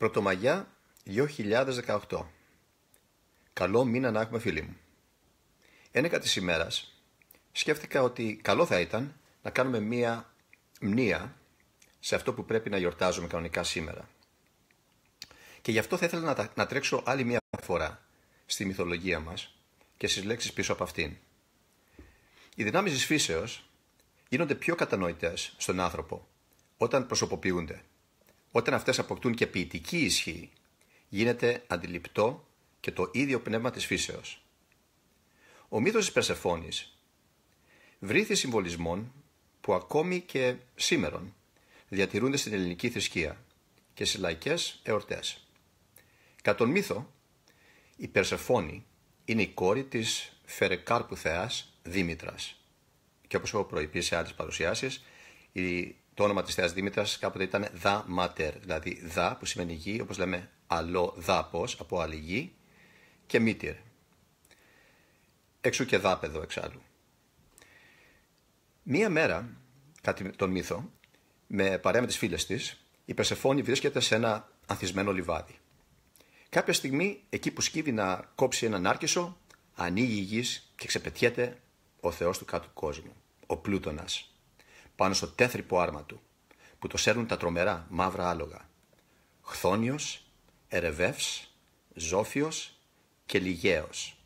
Πρωτομαγιά 2018 Καλό μήνα να έχουμε φίλοι μου. Ένεκα της ημέρας σκέφτηκα ότι καλό θα ήταν να κάνουμε μία μνήα σε αυτό που πρέπει να γιορτάζουμε κανονικά σήμερα. Και γι' αυτό θα ήθελα να, τρέξω άλλη μία φορά στη μυθολογία μας και στις λέξεις πίσω από αυτήν. Οι δυνάμεις της φύσεως γίνονται πιο κατανοητές στον άνθρωπο όταν προσωποποιούνται. Όταν αυτές αποκτούν και ποιητική ισχύ, γίνεται αντιληπτό και το ίδιο πνεύμα της φύσεως. Ο μύθος της Περσεφόνης βρήθη συμβολισμών που ακόμη και σήμερον διατηρούνται στην ελληνική θρησκεία και στις λαϊκές εορτές. Κατά τον μύθο, η Περσεφόνη είναι η κόρη της φερεκάρπου θεάς Δήμητρας. Και όπως έχω προηγηθεί σε άλλες παρουσιάσεις, η το όνομα της Θεάς Δήμητρας κάποτε ήταν Δα Μάτερ», δηλαδή Δα που σημαίνει γη, όπως λέμε αλλό δάπος από άλλη γη, και μήτυρ. Εξού και δάπεδο εξάλλου. Μία μέρα, κάτι τον μύθο, με παρέα με τις φίλες της, η Περσεφόνη βρίσκεται σε ένα ανθισμένο λιβάδι. Κάποια στιγμή, εκεί που σκύβει να κόψει έναν άρκισο, ανοίγει η γης και ξεπετιέται ο Θεός του κάτω κόσμου, ο Πλούτονας πάνω στο τέθρυπο άρμα του, που το σέρνουν τα τρομερά μαύρα άλογα. Χθόνιος, Ερεβεύς, Ζόφιος και Λιγαίος,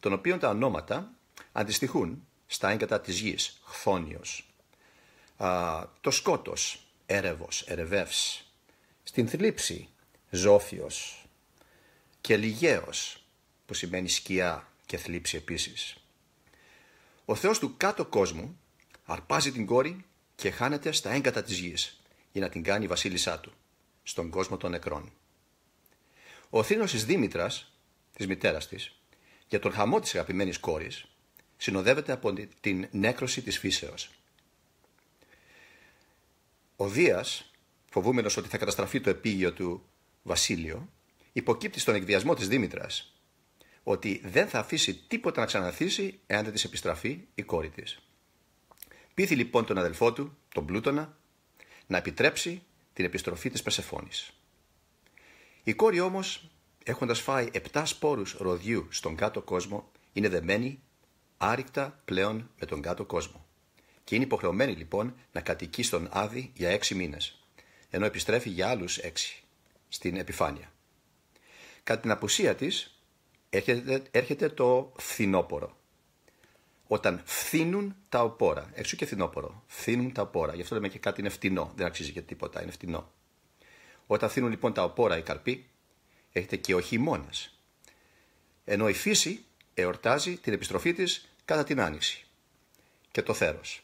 των οποίων τα ονόματα αντιστοιχούν στα έγκατα της γης, Χθόνιος. Α, το σκότος, Ερεβος, Ερεβεύς, στην θλίψη, Ζόφιος και Λιγαίος, που σημαίνει σκιά και θλίψη επίσης. Ο Θεός του κάτω κόσμου αρπάζει την κόρη και χάνεται στα έγκατα της γης για να την κάνει βασίλισσά του, στον κόσμο των νεκρών. Ο θύνος της Δήμητρας, της μητέρας της, για τον χαμό της αγαπημένης κόρης, συνοδεύεται από την νέκρωση της φύσεως. Ο Δίας, φοβούμενος ότι θα καταστραφεί το επίγειο του βασίλειο, υποκύπτει στον εκβιασμό της Δήμητρας, ότι δεν θα αφήσει τίποτα να ξαναθήσει εάν δεν της επιστραφεί η κόρη της. Πείθει λοιπόν τον αδελφό του, τον Πλούτονα, να επιτρέψει την επιστροφή της Πεσεφόνης. Η κόρη όμως, έχοντας φάει επτά σπόρους ροδιού στον κάτω κόσμο, είναι δεμένη άρρηκτα πλέον με τον κάτω κόσμο. Και είναι υποχρεωμένη λοιπόν να κατοικεί στον Άδη για έξι μήνες, ενώ επιστρέφει για άλλους έξι στην επιφάνεια. Κατά την απουσία της έρχεται, έρχεται το φθινόπορο όταν φθίνουν τα οπόρα. έξω και φθινόπορο. φθίνουν τα οπόρα. Γι' αυτό λέμε και κάτι είναι φτηνό. Δεν αξίζει για τίποτα. Είναι φτηνό. Όταν φθίνουν λοιπόν τα οπόρα οι καρποί, έχετε και ο χειμώνα. Ενώ η φύση εορτάζει την επιστροφή της κατά την άνοιξη και το θέρος.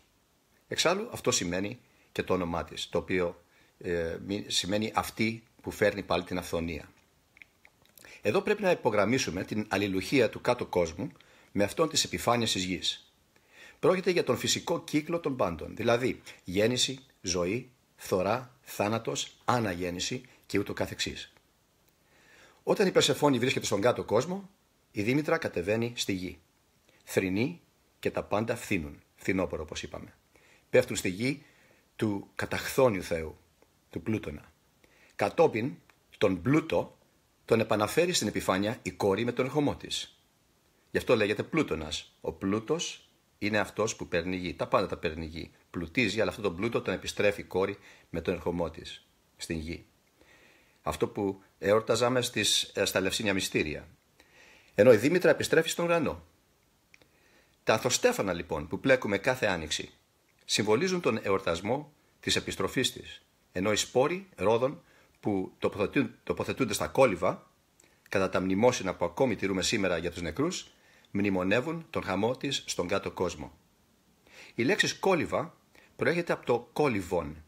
Εξάλλου αυτό σημαίνει και το όνομά της, το οποίο ε, σημαίνει αυτή που φέρνει πάλι την αυθονία. Εδώ πρέπει να υπογραμμίσουμε την αλληλουχία του κάτω κόσμου με αυτόν τη επιφάνεια της γης. Πρόκειται για τον φυσικό κύκλο των πάντων, δηλαδή γέννηση, ζωή, θωρά, θάνατος, αναγέννηση και ούτω καθεξής. Όταν η Περσεφόνη βρίσκεται στον κάτω κόσμο, η Δήμητρα κατεβαίνει στη γη. Θρηνεί και τα πάντα φθήνουν. φθινόπωρο, όπως είπαμε. Πέφτουν στη γη του καταχθόνιου Θεού, του Πλούτονα. Κατόπιν, τον Πλούτο τον επαναφέρει στην επιφάνεια η κόρη με τον ερχομό της. Γι' αυτό λέγεται πλούτονας. Ο πλούτος είναι αυτός που παίρνει γη. Τα πάντα τα παίρνει γη. Πλουτίζει, αλλά αυτό τον πλούτο τον επιστρέφει η κόρη με τον ερχομό της στην γη. Αυτό που εόρταζαμε στις, ε, στα λευσίνια μυστήρια. Ενώ η Δήμητρα επιστρέφει στον ουρανό. Τα αθωστέφανα λοιπόν που πλέκουμε κάθε άνοιξη συμβολίζουν τον εορτασμό της επιστροφής της. Ενώ οι σπόροι ρόδων που τοποθετούν, τοποθετούνται στα κόλυβα, κατά τα μνημόσυνα που ακόμη τηρούμε σήμερα για τους νεκρούς, μνημονεύουν τον χαμό της στον κάτω κόσμο. Η λέξη κόλυβα προέρχεται από το κόλυβον,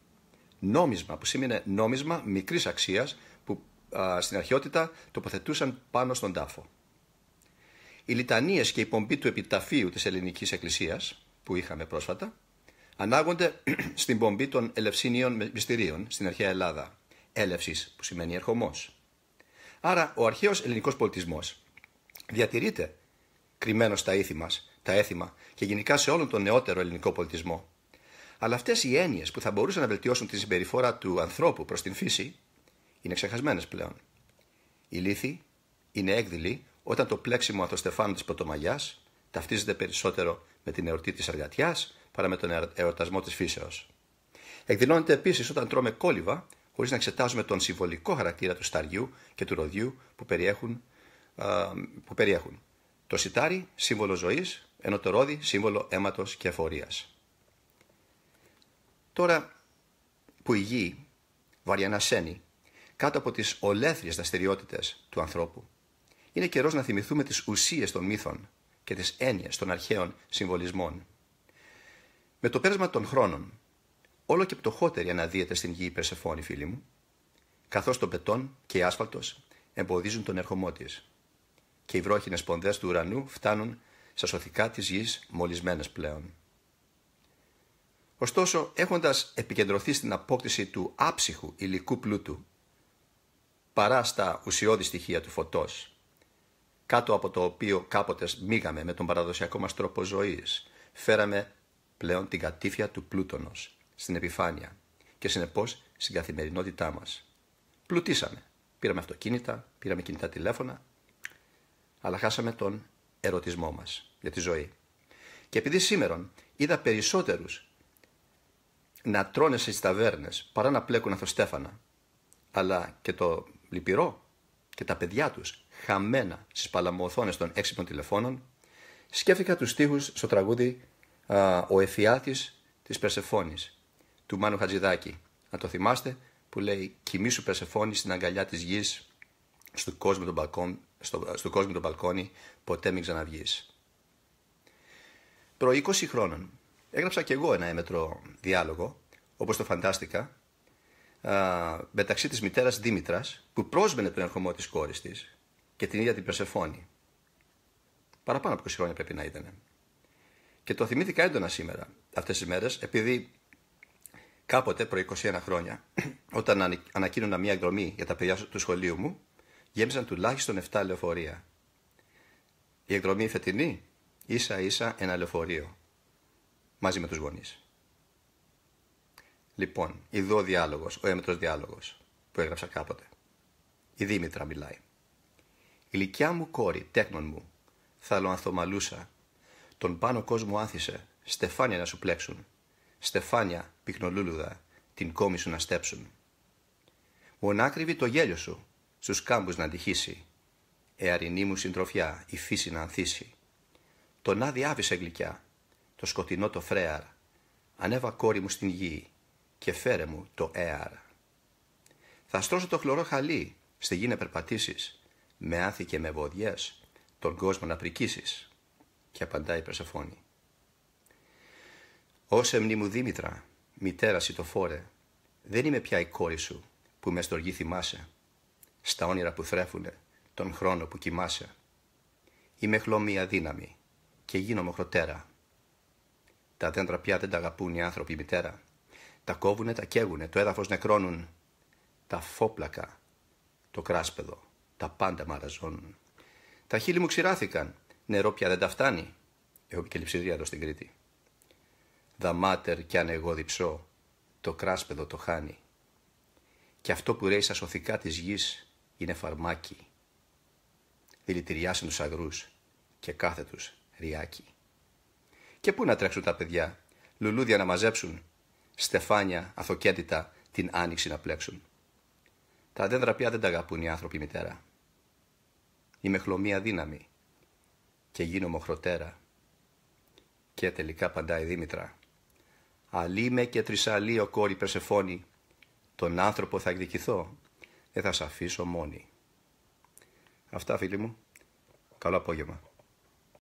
νόμισμα που σήμαινε νόμισμα μικρής αξίας που στην αρχαιότητα τοποθετούσαν πάνω στον τάφο. Οι λιτανίες και η πομπή του επιταφείου της ελληνικής εκκλησίας που είχαμε πρόσφατα ανάγονται στην πομπή των ελευσίνιων μυστηρίων στην αρχαία Ελλάδα, έλευσης που σημαίνει ερχομός. Άρα ο αρχαίος ελληνικός πολιτισμός διατηρείται κρυμμένο στα ήθη μας, τα έθιμα και γενικά σε όλο τον νεότερο ελληνικό πολιτισμό. Αλλά αυτές οι έννοιες που θα μπορούσαν να βελτιώσουν τη συμπεριφορά του ανθρώπου προς την φύση είναι ξεχασμένες πλέον. Η λύθη είναι έκδηλη όταν το πλέξιμο αθωστεφάνου της Πρωτομαγιάς ταυτίζεται περισσότερο με την εορτή της Αργατιάς παρά με τον εορτασμό της φύσεως. Εκδηλώνεται επίσης όταν τρώμε κόλυβα χωρίς να εξετάζουμε τον συμβολικό χαρακτήρα του σταριού και του ροδιού που περιέχουν. που περιέχουν. Το σιτάρι, σύμβολο ζωής, ενώ το ρόδι, σύμβολο αίματος και εφορία. Τώρα που η γη βαριανασένει κάτω από τις ολέθριες δραστηριότητες του ανθρώπου, είναι καιρός να θυμηθούμε τις ουσίες των μύθων και τις έννοιες των αρχαίων συμβολισμών. Με το πέρασμα των χρόνων, όλο και πτωχότερη αναδύεται στην γη η Περσεφόνη, φίλοι μου, καθώς το πετόν και η άσφαλτος εμποδίζουν τον ερχομό της και οι βρόχινες πονδές του ουρανού φτάνουν στα σωθικά της γης μολυσμένες πλέον. Ωστόσο, έχοντας επικεντρωθεί στην απόκτηση του άψυχου υλικού πλούτου, παρά στα ουσιώδη στοιχεία του φωτός, κάτω από το οποίο κάποτε μίγαμε με τον παραδοσιακό μας τρόπο ζωής, φέραμε πλέον την κατήφια του πλούτονος στην επιφάνεια και συνεπώς στην καθημερινότητά μας. Πλουτίσαμε. Πήραμε αυτοκίνητα, πήραμε κινητά τηλέφωνα, αλλά χάσαμε τον ερωτισμό μας για τη ζωή. Και επειδή σήμερα είδα περισσότερους να τρώνε στις ταβέρνες παρά να πλέκουν αθροστέφανα, αλλά και το λυπηρό και τα παιδιά τους χαμένα στις παλαμοθόνες των έξυπνων τηλεφώνων, σκέφτηκα τους στίχους στο τραγούδι «Ο Εφιάτης της Περσεφόνης» του Μάνου Χατζηδάκη. Αν το θυμάστε, που λέει «Κοιμήσου Περσεφόνη στην αγκαλιά της γης, στον κόσμο των μπακών στο, στο κόσμο το μπαλκόνι, ποτέ μην ξαναβγείς. Προ 20 χρόνων έγραψα κι εγώ ένα έμετρο διάλογο, όπως το φαντάστηκα, α, μεταξύ της μητέρας Δήμητρας, που πρόσμενε τον ερχομό της κόρης της και την ίδια την Περσεφόνη. Παραπάνω από 20 χρόνια πρέπει να ήταν. Και το θυμήθηκα έντονα σήμερα, αυτές τις μέρες, επειδή κάποτε, προ 21 χρόνια, όταν ανακοίνωνα μια εκδρομή για τα παιδιά του σχολείου μου, γέμισαν τουλάχιστον 7 λεωφορεία. Η εκδρομή φετινή ίσα ίσα ένα λεωφορείο μαζί με τους γονείς. Λοιπόν, εδώ ο διάλογος, ο έμετρος διάλογος που έγραψα κάποτε. Η Δήμητρα μιλάει. Γλυκιά μου κόρη, τέκνον μου, ανθομαλούσα. Τον πάνω κόσμο άθισε, στεφάνια να σου πλέξουν. Στεφάνια, πυκνολούλουδα, την κόμη σου να στέψουν. Μονάκριβη το γέλιο σου, Στους κάμπους να τυχήσει, εαρινή μου συντροφιά η φύση να ανθίσει. Τον άδει άβησε γλυκιά, το σκοτεινό το φρέαρ, ανέβα κόρη μου στην γη και φέρε μου το έαρ. Θα στρώσω το χλωρό χαλί, στη γη να περπατήσεις, με άθη και με βοδιές, τον κόσμο να πρικήσεις. Και απαντάει η Περσεφόνη. Όσε μου Δήμητρα, μητέρα το φόρε, δεν είμαι πια η κόρη σου που με στοργή θυμάσαι στα όνειρα που θρέφουνε τον χρόνο που κοιμάσαι. Είμαι χλωμία δύναμη και γίνομαι χροτέρα. Τα δέντρα πια δεν τα αγαπούν οι άνθρωποι μητέρα. Τα κόβουνε, τα καίγουνε, το έδαφος νεκρώνουν. Τα φόπλακα, το κράσπεδο, τα πάντα μαραζώνουν. Τα χείλη μου ξηράθηκαν, νερό πια δεν τα φτάνει. Έχω και εδώ στην Κρήτη. Δαμάτερ κι αν εγώ διψώ, το κράσπεδο το χάνει. Και αυτό που ρέει σα σωθικά της γης είναι φαρμάκι. Δηλητηριάσουν τους αγρούς και κάθε τους ριάκι. Και πού να τρέξουν τα παιδιά, λουλούδια να μαζέψουν, στεφάνια αθοκέντητα την άνοιξη να πλέξουν. Τα δέντρα πια δεν τα αγαπούν οι άνθρωποι μητέρα. Είμαι χλωμία δύναμη και γίνομαι μοχροτέρα. Και τελικά παντάει Δήμητρα. Αλή και τρισαλή ο κόρη Περσεφόνη. τον άνθρωπο θα εκδικηθώ δεν θα σε αφήσω μόνη. Αυτά φίλοι μου. Καλό απόγευμα.